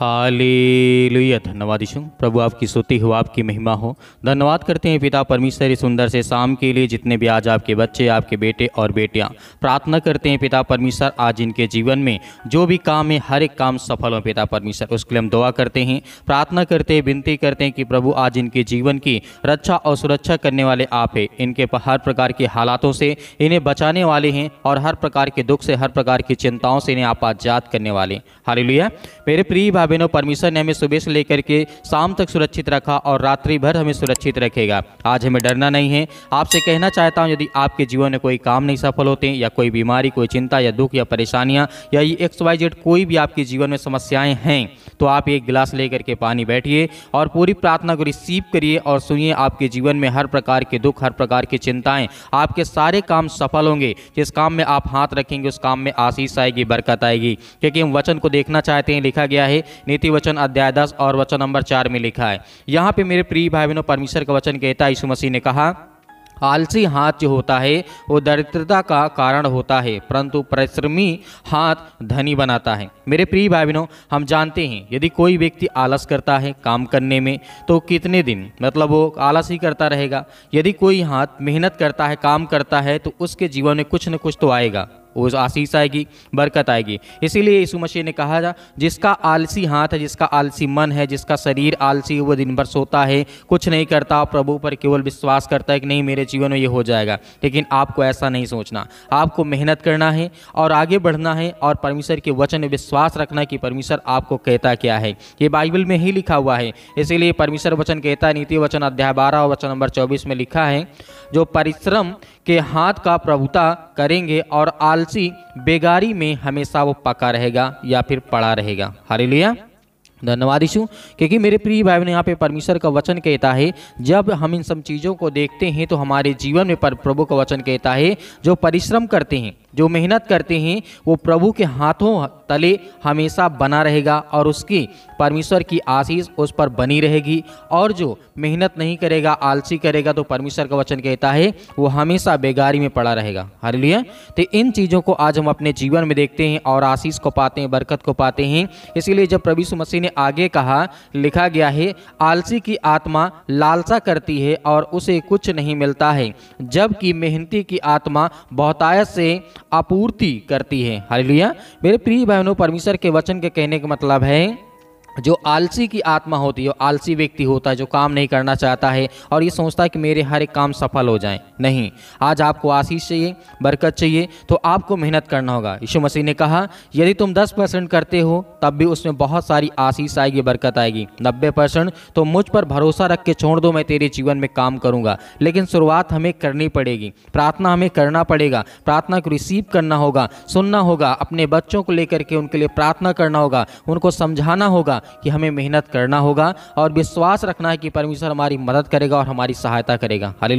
hallelujah धन्यवाद यीशु प्रभु आपकी स्तुति हो आपकी महिमा हो धन्यवाद करते हैं पिता परमेश्वर इस सुंदर से शाम के लिए जितने भी आज आपके बच्चे आपके बेटे और बेटियां प्रार्थना करते हैं पिता परमेश्वर आज इनके जीवन में जो भी काम है हर एक काम सफल हो पिता परमेश्वर उसके लिए हम दुआ करते हैं प्रार्थना करते हैं विनती करते हैं कि प्रभु आज इनके जीवन की रक्षा और सुरक्षा करने वाले आप है इनके हर प्रकार के हालातों से इन्हें बचाने वाले हैं और हर प्रकार के दुख से हर प्रकार की चिंताओं से इन्हें आप आजाद करने वाले हाल मेरे प्रिय इतना अभिनव परमेश्वर ने हमें सुबह से लेकर के शाम तक सुरक्षित रखा और रात्रि भर हमें सुरक्षित रखेगा आज हमें डरना नहीं है आपसे कहना चाहता हूँ यदि आपके जीवन में कोई काम नहीं सफल होते या कोई बीमारी कोई चिंता या दुख या परेशानियाँ या ये एक्स वाई जेड कोई भी आपके जीवन में समस्याएँ हैं तो आप एक गिलास लेकर के पानी बैठिए और पूरी प्रार्थना को रिसीव करिए और सुनिए आपके जीवन में हर प्रकार के दुख हर प्रकार की चिंताएं आपके सारे काम सफल होंगे जिस काम में आप हाथ रखेंगे उस काम में आशीष आएगी बरकत आएगी क्योंकि हम वचन को देखना चाहते हैं लिखा गया है नीति वचन अध्याय दस और वचन नंबर चार में लिखा है यहाँ पे मेरे प्रिय भाई बहनों परमेश्वर का वचन कहता है यीशु मसीह ने कहा आलसी हाथ जो होता है वो दरिद्रता का कारण होता है परंतु परिश्रमी हाथ धनी बनाता है मेरे प्रिय भाई बहनों हम जानते हैं यदि कोई व्यक्ति आलस करता है काम करने में तो कितने दिन मतलब वो आलस ही करता रहेगा यदि कोई हाथ मेहनत करता है काम करता है तो उसके जीवन में कुछ न कुछ तो आएगा उस आशीष आएगी बरकत आएगी इसीलिए यीशु मसीह ने कहा था जिसका आलसी हाथ है जिसका आलसी मन है जिसका शरीर आलसी वो दिन भर सोता है कुछ नहीं करता प्रभु पर केवल विश्वास करता है कि नहीं मेरे जीवन में ये हो जाएगा लेकिन आपको ऐसा नहीं सोचना आपको मेहनत करना है और आगे बढ़ना है और परमेश्वर के वचन में विश्वास रखना कि परमेश्वर आपको कहता क्या है ये बाइबल में ही लिखा हुआ है इसीलिए परमेश्वर वचन कहता है नीति वचन अध्याय बारह और वचन नंबर चौबीस में लिखा है जो परिश्रम के हाथ का प्रभुता करेंगे और आल आलसी बेगारी में हमेशा वो पका रहेगा या फिर पड़ा रहेगा हरे लिया धन्यवाद ईशु क्योंकि मेरे प्रिय भाई ने यहाँ पे परमेश्वर का वचन कहता है जब हम इन सब चीज़ों को देखते हैं तो हमारे जीवन में पर प्रभु का वचन कहता है जो परिश्रम करते हैं जो मेहनत करते हैं वो प्रभु के हाथों तले हमेशा बना रहेगा और उसकी परमेश्वर की आशीष उस पर बनी रहेगी और जो मेहनत नहीं करेगा आलसी करेगा तो परमेश्वर का वचन कहता है वो हमेशा बेगारी में पड़ा रहेगा हर लिए तो इन चीज़ों को आज हम अपने जीवन में देखते हैं और आशीष को पाते हैं बरकत को पाते हैं इसीलिए जब प्रभु मसीह ने आगे कहा लिखा गया है आलसी की आत्मा लालसा करती है और उसे कुछ नहीं मिलता है जबकि मेहनती की आत्मा बहुतायत से आपूर्ति करती है हालेलुया मेरे प्रिय बहनों परमेश्वर के वचन के कहने का मतलब है जो आलसी की आत्मा होती है आलसी व्यक्ति होता है जो काम नहीं करना चाहता है और ये सोचता है कि मेरे हर एक काम सफल हो जाए नहीं आज आपको आशीष चाहिए बरकत चाहिए तो आपको मेहनत करना होगा यीशु मसीह ने कहा यदि तुम 10 परसेंट करते हो तब भी उसमें बहुत सारी आशीष आएगी बरकत आएगी 90 परसेंट तो मुझ पर भरोसा रख के छोड़ दो मैं तेरे जीवन में काम करूँगा लेकिन शुरुआत हमें करनी पड़ेगी प्रार्थना हमें करना पड़ेगा प्रार्थना को रिसीव करना होगा सुनना होगा अपने बच्चों को लेकर के उनके लिए प्रार्थना करना होगा उनको समझाना होगा कि हमें मेहनत करना होगा और विश्वास रखना है कि परमेश्वर हमारी मदद करेगा और हमारी सहायता करेगा हाल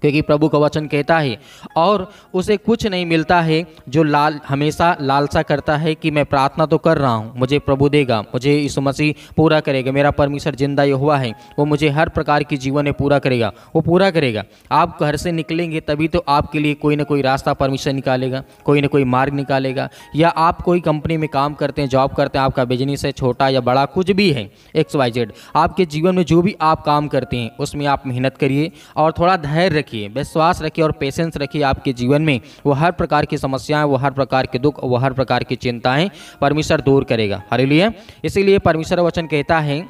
क्योंकि प्रभु का वचन कहता है और उसे कुछ नहीं मिलता है जो लाल हमेशा लालसा करता है कि मैं प्रार्थना तो कर रहा हूँ मुझे प्रभु देगा मुझे इस मसीह पूरा करेगा मेरा परमेश्वर जिंदा यह हुआ है वो मुझे हर प्रकार की जीवन में पूरा करेगा वो पूरा करेगा आप घर से निकलेंगे तभी तो आपके लिए कोई ना कोई रास्ता परमेश्वर निकालेगा कोई ना कोई मार्ग निकालेगा या आप कोई कंपनी में काम करते हैं जॉब करते हैं आपका बिजनेस है छोटा या बड़ा कुछ भी है एक्स वाई जेड आपके जीवन में जो भी आप काम करते हैं उसमें आप मेहनत करिए और थोड़ा धैर्य रखिए विश्वास रखिए और पेशेंस रखिए आपके जीवन में वो हर प्रकार की समस्याएं वो हर प्रकार के दुख वो हर प्रकार की चिंताएं परमेश्वर दूर करेगा हरे लिए इसीलिए परमेश्वर वचन कहता है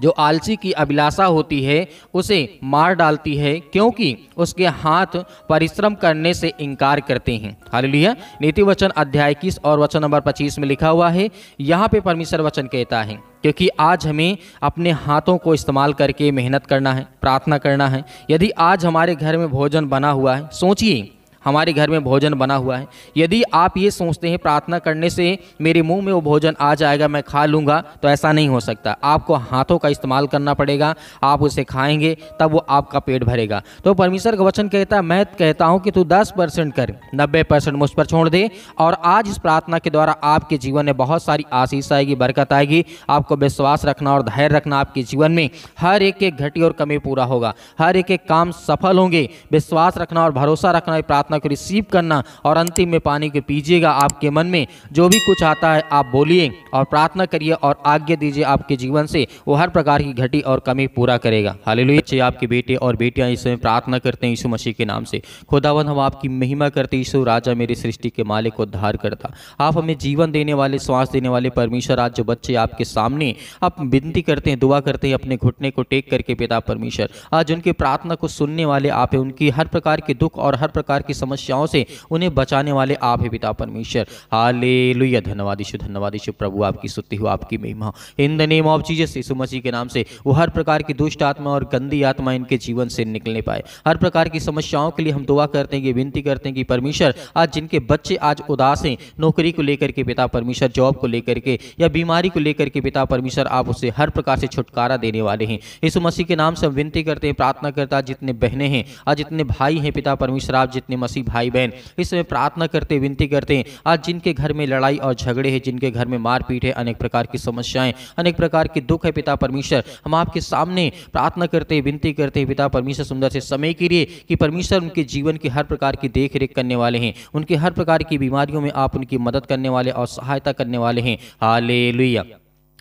जो आलसी की अभिलाषा होती है उसे मार डालती है क्योंकि उसके हाथ परिश्रम करने से इनकार करते हैं लिया नीति वचन अध्याय इक्कीस और वचन नंबर पच्चीस में लिखा हुआ है यहाँ पे परमेश्वर वचन कहता है क्योंकि आज हमें अपने हाथों को इस्तेमाल करके मेहनत करना है प्रार्थना करना है यदि आज हमारे घर में भोजन बना हुआ है सोचिए हमारे घर में भोजन बना हुआ है यदि आप ये सोचते हैं प्रार्थना करने से मेरे मुंह में वो भोजन आ जाएगा मैं खा लूँगा तो ऐसा नहीं हो सकता आपको हाथों का इस्तेमाल करना पड़ेगा आप उसे खाएंगे तब वो आपका पेट भरेगा तो परमेश्वर का वचन कहता है मैं कहता हूँ कि तू दस परसेंट कर नब्बे परसेंट मुझ पर छोड़ दे और आज इस प्रार्थना के द्वारा आपके जीवन में बहुत सारी आशीष आएगी बरकत आएगी आपको विश्वास रखना और धैर्य रखना आपके जीवन में हर एक एक घटी और कमी पूरा होगा हर एक एक काम सफल होंगे विश्वास रखना और भरोसा रखना प्रार्थना प्रार्थना को रिसीव करना और अंतिम में पानी को पीजिएगा आपके मन में जो भी कुछ आता है आप बोलिए और प्रार्थना करिए और आज्ञा दीजिए आपके जीवन से वो हर प्रकार की घटी और कमी पूरा करेगा हालेलुया बच्चे आपके बेटे और बेटियाँ इस प्रार्थना करते हैं यीशु मसीह के नाम से खुदावन हम आपकी महिमा करते यीशु राजा मेरी सृष्टि के मालिक को धार करता आप हमें जीवन देने वाले श्वास देने वाले परमेश्वर आज जो बच्चे आपके सामने आप विनती करते हैं दुआ करते हैं अपने घुटने को टेक करके पिता परमेश्वर आज उनकी प्रार्थना को सुनने वाले आप हैं उनकी हर प्रकार के दुख और हर प्रकार की समस्याओं से उन्हें बचाने वाले आप है पिता परमेश्वर हाले लुया धन्यवाद धन्यवादिशु प्रभु आपकी सुत्ति हो आपकी महिमा इन द नेम ऑफ चीजें यीशु मसीह के नाम से वो हर प्रकार की दुष्ट आत्मा और गंदी आत्मा इनके जीवन से निकलने पाए हर प्रकार की समस्याओं के लिए हम दुआ करते हैं ये विनती करते हैं कि परमेश्वर आज जिनके बच्चे आज उदास हैं नौकरी को लेकर के पिता परमेश्वर जॉब को लेकर के या बीमारी को लेकर के पिता परमेश्वर आप उसे हर प्रकार से छुटकारा देने वाले हैं यीशु मसीह के नाम से हम विनती करते हैं प्रार्थना करता जितने बहने हैं आज जितने भाई हैं पिता परमेश्वर आप जितने मसीह भाई बहन इसमें प्रार्थना करते विनती करते हैं आज जिनके घर में लड़ाई और झगड़े हैं जिनके घर में मारपीट है अनेक प्रकार की समस्याएं अनेक प्रकार के दुख है पिता परमेश्वर हम आपके सामने प्रार्थना करते विनती करते हैं पिता परमेश्वर सुंदर से समय के लिए कि परमेश्वर उनके जीवन की हर प्रकार की देख करने वाले हैं उनके हर प्रकार की बीमारियों में आप उनकी मदद करने वाले और सहायता करने वाले हैं हाले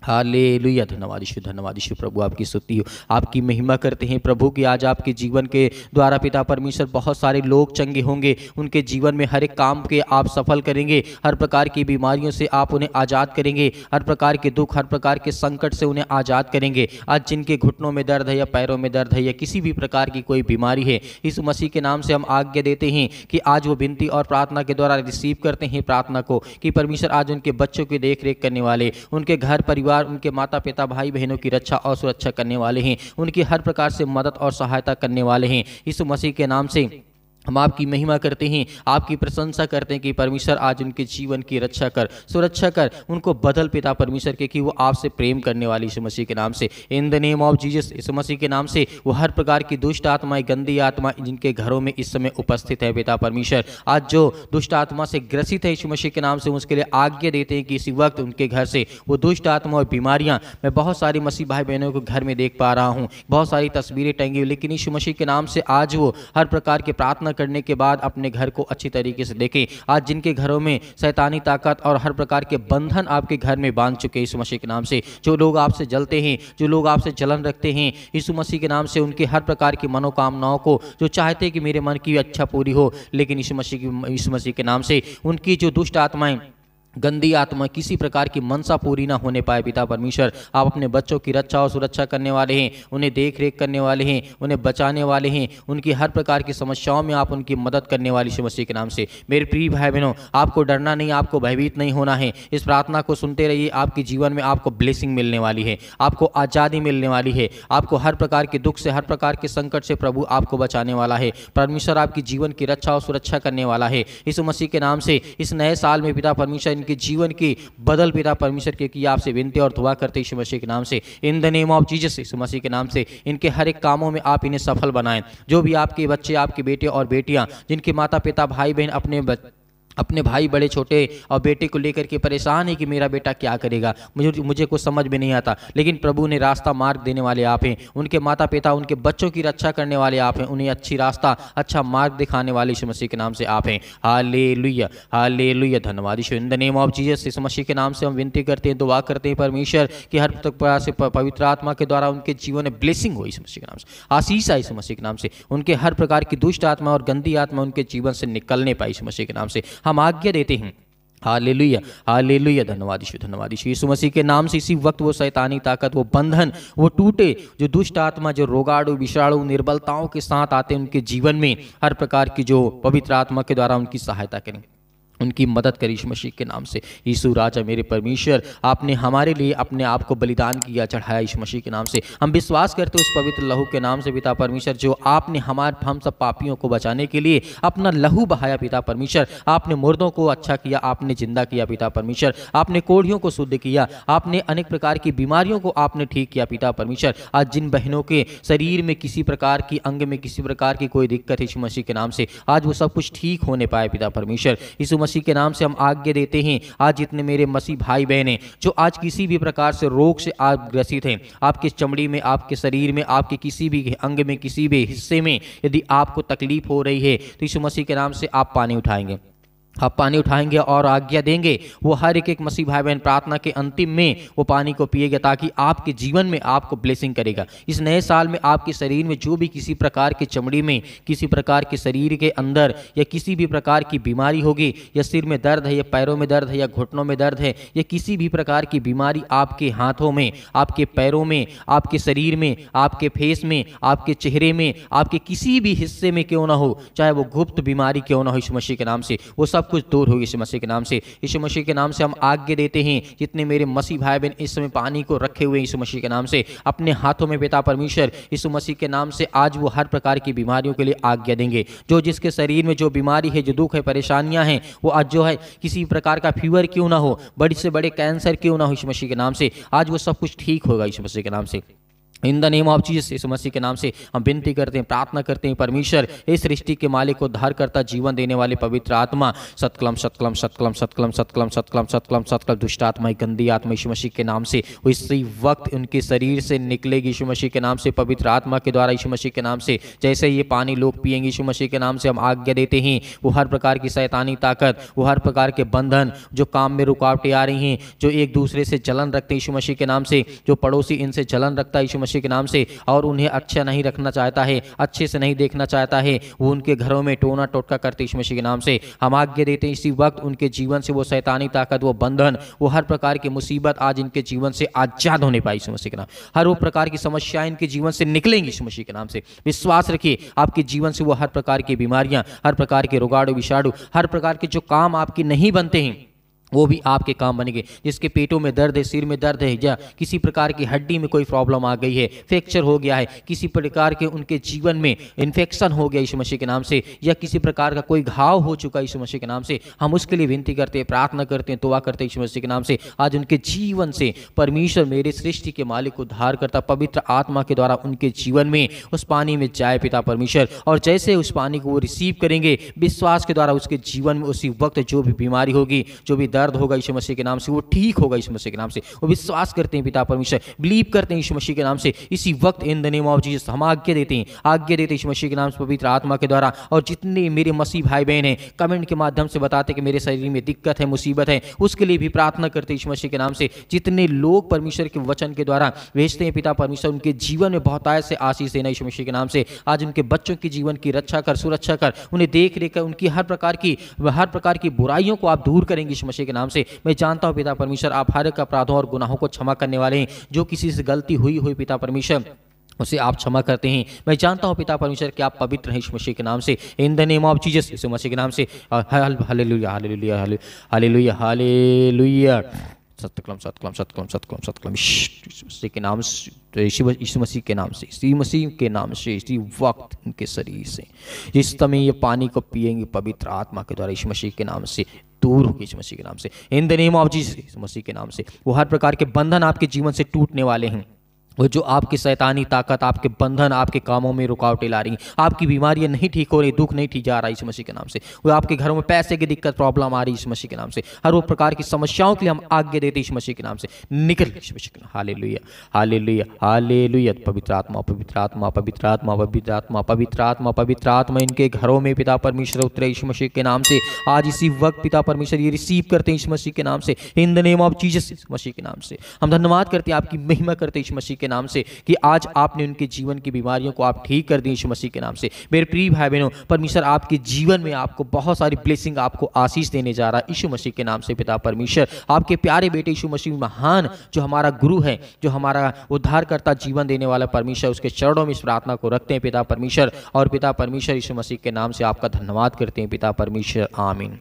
हाले लुया धन्यवाद ईश्वर धन्यवाद ईश्वर प्रभु आपकी स्तुति हो आपकी महिमा करते हैं प्रभु की आज आपके जीवन के द्वारा पिता परमेश्वर बहुत सारे लोग चंगे होंगे उनके जीवन में हर एक काम के आप सफल करेंगे हर प्रकार की बीमारियों से आप उन्हें आज़ाद करेंगे हर प्रकार के दुख हर प्रकार के संकट से उन्हें आज़ाद करेंगे आज जिनके घुटनों में दर्द है या पैरों में दर्द है या किसी भी प्रकार की कोई बीमारी है इस मसीह के नाम से हम आज्ञा देते हैं कि आज वो विनती और प्रार्थना के द्वारा रिसीव करते हैं प्रार्थना को कि परमेश्वर आज उनके बच्चों की देख करने वाले उनके घर परिवार परिवार उनके माता पिता भाई बहनों की रक्षा और सुरक्षा करने वाले हैं उनकी हर प्रकार से मदद और सहायता करने वाले हैं यीशु मसीह के नाम से हम आपकी महिमा करते हैं आपकी प्रशंसा करते हैं कि परमेश्वर आज उनके जीवन की रक्षा कर सुरक्षा कर उनको बदल पिता परमेश्वर के कि वो आपसे प्रेम करने वाली यीशु मसीह के नाम से in the name of Jesus Yeshu मसीह के नाम से वो हर प्रकार की दुष्ट आत्माएं गंदी आत्मा जिनके घरों में इस समय उपस्थित है पिता परमेश्वर आज जो दुष्ट आत्मा से ग्रसित है यीशु मसीह के नाम से उसके लिए आज्ञा देते हैं कि इसी वक्त उनके घर से वो दुष्ट आत्मा और बीमारियाँ मैं बहुत सारी मसीह भाई बहनों को घर में देख पा रहा हूँ बहुत सारी तस्वीरें टंगी हुई लेकिन यीशु मसीह के नाम से आज वो हर प्रकार के प्रार्थना सामना करने के बाद अपने घर को अच्छी तरीके से देखें आज जिनके घरों में सैतानी ताकत और हर प्रकार के बंधन आपके घर में बांध चुके हैं मसीह के नाम से जो लोग आपसे जलते हैं जो लोग आपसे जलन रखते हैं यीशु मसीह के नाम से उनके हर प्रकार की मनोकामनाओं को जो चाहते हैं कि मेरे मन की अच्छा पूरी हो लेकिन यीशु मसीह की यीशु मसीह के नाम से उनकी जो दुष्ट आत्माएं गंदी आत्मा किसी प्रकार की मनसा पूरी ना होने पाए पिता परमेश्वर आप अपने बच्चों की रक्षा और सुरक्षा करने वाले हैं उन्हें देख रेख करने वाले हैं उन्हें बचाने वाले हैं उनकी हर प्रकार की समस्याओं में आप उनकी मदद करने वाली मसीह के नाम से मेरे प्रिय भाई बहनों आपको डरना नहीं आपको भयभीत नहीं होना है इस प्रार्थना को सुनते रहिए आपके जीवन में आपको ब्लेसिंग मिलने वाली है आपको आज़ादी मिलने वाली है आपको हर प्रकार के दुख से हर प्रकार के संकट से प्रभु आपको बचाने वाला है परमेश्वर आपकी जीवन की रक्षा और सुरक्षा करने वाला है इस मसीह के नाम से इस नए साल में पिता परमेश्वर के जीवन की बदल पिता परमेश्वर के कि आपसे विनती और दुआ करते यीशु मसीह के नाम से in the name of Jesus Yeshu मसीह के नाम से इनके हर एक कामों में आप इन्हें सफल बनाएं जो भी आपके बच्चे आपके बेटे और बेटियाँ जिनके माता पिता भाई बहन अपने अपने भाई बड़े छोटे और बेटे को लेकर के परेशान है कि मेरा बेटा क्या करेगा मुझे मुझे कुछ समझ में नहीं आता लेकिन प्रभु ने रास्ता मार्ग देने वाले आप हैं उनके माता पिता उनके बच्चों की रक्षा करने वाले आप हैं उन्हें अच्छी रास्ता अच्छा मार्ग दिखाने वाले इस मसीह के नाम से आप हैं हाले लुया हाले लुया धन्यवाद ईश्वर in the name of Jesus इस मसीह के नाम से हम विनती करते हैं दुआ करते हैं परमेश्वर कि हर तक से पवित्र आत्मा के द्वारा उनके जीवन में ब्लेसिंग हो इस मसीह के नाम से आशीष आई मसीह के नाम से उनके हर प्रकार की दुष्ट आत्मा और गंदी आत्मा उनके जीवन से निकलने पाई इस मसीह के नाम से हम आज्ञा देते हैं हाले लुया लुया धन्यवाद ईश्वर धन्यवाद ईश्वर यीशु मसीह के नाम से इसी वक्त वो शैतानी ताकत वो बंधन वो टूटे जो दुष्ट आत्मा जो रोगाणु विषाणु निर्बलताओं के साथ आते हैं उनके जीवन में हर प्रकार की जो पवित्र आत्मा के द्वारा उनकी सहायता करें उनकी मदद करी यीशु मसीह के नाम से यीशु राजा मेरे परमेश्वर आपने हमारे लिए अपने आप को बलिदान किया चढ़ाया यीशु मसीह के नाम से हम विश्वास करते उस पवित्र लहू के नाम से पिता परमेश्वर जो आपने हमारे हम सब पापियों को बचाने के लिए अपना लहू बहाया पिता परमेश्वर आपने मुर्दों को अच्छा किया आपने जिंदा किया पिता परमेश्वर आपने कोढ़ियों को शुद्ध किया आपने अनेक प्रकार की बीमारियों को आपने ठीक किया पिता परमेश्वर आज जिन बहनों के शरीर में किसी प्रकार की अंग में किसी प्रकार की कोई दिक्कत है यीशु मसीह के नाम से आज वो सब कुछ ठीक होने पाए पिता परमेश्वर यीशु मसीह के नाम से हम आज्ञा देते हैं आज जितने मेरे मसीह भाई बहन जो आज किसी भी प्रकार से रोग से आप ग्रसित हैं आपके चमड़ी में आपके शरीर में आपके किसी भी अंग में किसी भी हिस्से में यदि आपको तकलीफ हो रही है तो इस मसीह के नाम से आप पानी उठाएंगे आप पानी उठाएंगे और आज्ञा देंगे वो हर एक एक मसीह भाई बहन प्रार्थना के अंतिम में वो पानी को पिएगा ताकि आपके जीवन में आपको ब्लेसिंग करेगा इस नए साल में आपके शरीर में जो भी किसी प्रकार के चमड़ी में किसी प्रकार के शरीर के अंदर या किसी भी प्रकार की बीमारी होगी या सिर में दर्द है या पैरों में दर्द है या घुटनों में दर्द है या किसी भी प्रकार की बीमारी आपके हाथों में आपके पैरों में आपके शरीर में आपके फेस में आपके चेहरे में आपके किसी भी हिस्से में क्यों ना हो चाहे वो गुप्त बीमारी क्यों ना हो इस मसीह के नाम से वो सब कुछ दूर हो इस मसीह के नाम से इस मसीह के नाम से हम आज्ञा देते हैं जितने मेरे मसीह भाई बहन इस समय पानी को रखे हुए इस मसीह के नाम से अपने हाथों में पिता परमेश्वर इस मसीह के नाम से आज वो हर प्रकार की बीमारियों के लिए आज्ञा देंगे जो जिसके शरीर में जो बीमारी है जो दुख है परेशानियां हैं वो आज जो है किसी प्रकार का फीवर क्यों ना हो बड़े से बड़े कैंसर क्यों ना हो इस मसीह के नाम से आज वो सब कुछ ठीक होगा इस मसीह के नाम से in the name of Jesus इस मसीह के नाम से हम विनती करते हैं प्रार्थना करते हैं परमेश्वर इस सृष्टि के मालिक को धार करता जीवन देने वाले पवित्र आत्मा सत्कलम सत्कलम सत्कलम सत्कलम सत्कलम सत्कलम सत्कलम सत्कलम दुष्ट आत्मा गंदी आत्मा यीशु मसीह के नाम से इसी वक्त उनके शरीर से निकलेगी यीशु मसीह के नाम से पवित्र आत्मा के द्वारा यीशु मसीह के नाम से जैसे ये पानी लोग पियेंगे यीशु मसीह के नाम से हम आज्ञा देते हैं वो हर प्रकार की शैतानी ताकत वो हर प्रकार के बंधन जो काम में रुकावटें आ रही हैं जो एक दूसरे से जलन रखते यीशु मसीह के नाम से जो पड़ोसी इनसे जलन रखता यीशु मनुष्य के नाम से और उन्हें अच्छा नहीं रखना चाहता है अच्छे से नहीं देखना चाहता है वो उनके घरों में टोना टोटका करते इस मसीह के नाम से हम आज्ञा देते हैं इसी वक्त उनके जीवन से वो सैतानी ताकत वो बंधन वो हर प्रकार की मुसीबत आज इनके जीवन से आज़ाद होने पाई इस मसीह के नाम हर वो प्रकार की समस्या इनके जीवन से निकलेंगी इस मसीह के नाम से विश्वास रखिए आपके जीवन से वो हर प्रकार की बीमारियां हर प्रकार के रोगाड़ू विषाणु हर प्रकार के जो काम आपके नहीं बनते हैं वो भी आपके काम बनेंगे जिसके पेटों में दर्द है सिर में दर्द है या किसी प्रकार की हड्डी में कोई प्रॉब्लम आ गई है फ्रैक्चर हो गया है किसी प्रकार के उनके जीवन में इन्फेक्शन हो गया इस मसीह के नाम से या किसी प्रकार का कोई घाव हो चुका है इस मसीह के नाम से हम उसके लिए विनती करते हैं प्रार्थना करते हैं तोवा करते हैं इस मसीह के नाम से आज उनके जीवन से परमेश्वर मेरे सृष्टि के मालिक को धार करता पवित्र आत्मा के द्वारा उनके जीवन में उस पानी में जाए पिता परमेश्वर और जैसे उस पानी को वो रिसीव करेंगे विश्वास के द्वारा उसके जीवन में उसी वक्त जो भी बीमारी होगी जो भी दर्द होगा यीशु मसीह के नाम से वो ठीक होगा यीशु मसीह के नाम से वो विश्वास करते हैं पिता परमेश्वर बिलीव करते हैं यीशु मसीह के नाम से इसी वक्त in the name of Jesus हम आज्ञा देते हैं आज्ञा देते हैं यीशु मसीह के नाम से पवित्र आत्मा के द्वारा और जितने मेरे मसीह भाई बहन हैं कमेंट के माध्यम से बताते कि मेरे शरीर में दिक्कत है मुसीबत है उसके लिए भी प्रार्थना करते यीशु मसीह के नाम से जितने लोग परमेश्वर के वचन के द्वारा भेजते हैं पिता परमेश्वर उनके जीवन में बहुत आय से आशीष देना यीशु मसीह के नाम से आज उनके बच्चों के जीवन की रक्षा कर सुरक्षा कर उन्हें देख रेख कर उनकी हर प्रकार की हर प्रकार की बुराइयों को आप दूर करेंगे यीशु मसीह के नाम से मैं जानता हूँ पिता परमेश्वर आप हर एक अपराधों और गुनाहों को क्षमा करने वाले हैं जो किसी से गलती हुई हुई पिता परमेश्वर उसे आप क्षमा करते हैं मैं जानता हूँ पिता परमेश्वर कि आप पवित्र हैं यीशु मसीह के नाम से in the name of Jesus Yeshu मसीह के नाम से हाले लुया हाले लुया हाले लुया हाले लुया सतकलम सतकलम सतकलम सतकलम सतकलम मसीह के नाम से यीशु तो मसीह के नाम से इसी मसीह के नाम से इसी वक्त इनके शरीर से इस समय ये पानी को पिएंगे पवित्र आत्मा के द्वारा यीशु मसीह के नाम से दूर होगी इस मसीह के नाम से in the name of Jesus मसीह के नाम से वो हर प्रकार के बंधन आपके जीवन से टूटने वाले हैं वो जो आपकी शैतानी ताकत आपके बंधन आपके कामों में रुकावटें ला रही आपकी बीमारियां नहीं ठीक हो रही दुख नहीं ठीक जा रहा इस मसीह के नाम से वो आपके घरों में पैसे की दिक्कत प्रॉब्लम आ रही इस मसीह के नाम से हर वो प्रकार की समस्याओं के लिए हम आज्ञा देते इस मसीह के नाम से निकल इस मसीह के नाम हाले लुया हाले लुया हाले लुया पवित्र आत्मा पवित्र आत्मा पवित्र आत्मा पवित्र आत्मा पवित्र आत्मा पवित्र आत्मा इनके घरों में पिता परमेश्वर उतरे इस मसीह के नाम से आज इसी वक्त पिता परमेश्वर ये रिसीव करते हैं इस मसीह के नाम से in the name of Jesus इस मसीह के नाम से हम धन्यवाद करते हैं आपकी महिमा करते हैं इस मसीह के नाम से कि आज आपने उनके जीवन की बीमारियों को आप ठीक कर दी यीशु मसीह के नाम से मेरे प्रिय भाई बहनों परमेश्वर आपके जीवन में आपको बहुत सारी ब्लेसिंग आपको आशीष देने जा रहा है यीशु मसीह के नाम से पिता परमेश्वर आपके प्यारे बेटे यीशु मसीह महान जो हमारा गुरु है जो हमारा उद्धारकर्ता जीवन देने वाला परमेश्वर उसके चरणों में इस प्रार्थना को रखते हैं पिता परमेश्वर और पिता परमेश्वर यीशु मसीह के नाम से आपका धन्यवाद करते हैं पिता परमेश्वर आमीन